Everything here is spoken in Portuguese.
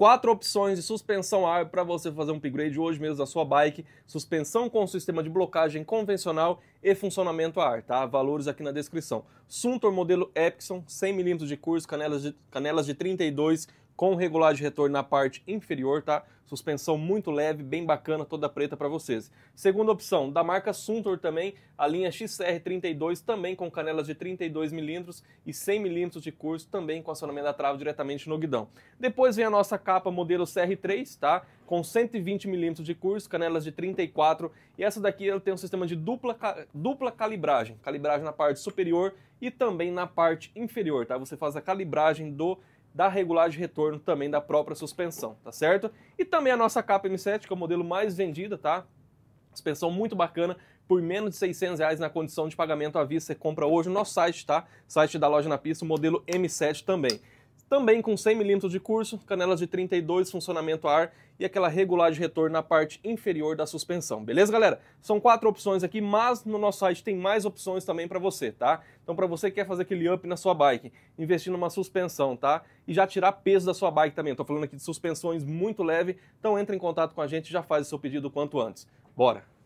quatro opções de suspensão ar para você fazer um upgrade hoje mesmo da sua bike, suspensão com sistema de blocagem convencional e funcionamento a ar, tá? Valores aqui na descrição. Suntor modelo Epson, 100mm de curso, canelas de, canelas de 32 com regulagem de retorno na parte inferior, tá? Suspensão muito leve, bem bacana, toda preta para vocês. Segunda opção, da marca Suntour também, a linha XR32, também com canelas de 32 milímetros e 100 milímetros de curso, também com acionamento da trava diretamente no guidão. Depois vem a nossa capa modelo CR3, tá? Com 120 milímetros de curso, canelas de 34, e essa daqui ela tem um sistema de dupla, dupla calibragem, calibragem na parte superior e também na parte inferior, tá? Você faz a calibragem do da regulagem de retorno também da própria suspensão, tá certo? E também a nossa capa M7, que é o modelo mais vendido, tá? Suspensão muito bacana, por menos de 600 reais na condição de pagamento à vista, você compra hoje no nosso site, tá? Site da Loja na Pista, o modelo M7 também também com 100 mm de curso, canelas de 32, funcionamento a ar e aquela regulagem de retorno na parte inferior da suspensão. Beleza, galera? São quatro opções aqui, mas no nosso site tem mais opções também para você, tá? Então para você que quer fazer aquele up na sua bike, investir numa suspensão, tá? E já tirar peso da sua bike também. Estou falando aqui de suspensões muito leve, então entre em contato com a gente e já faz o seu pedido quanto antes. Bora!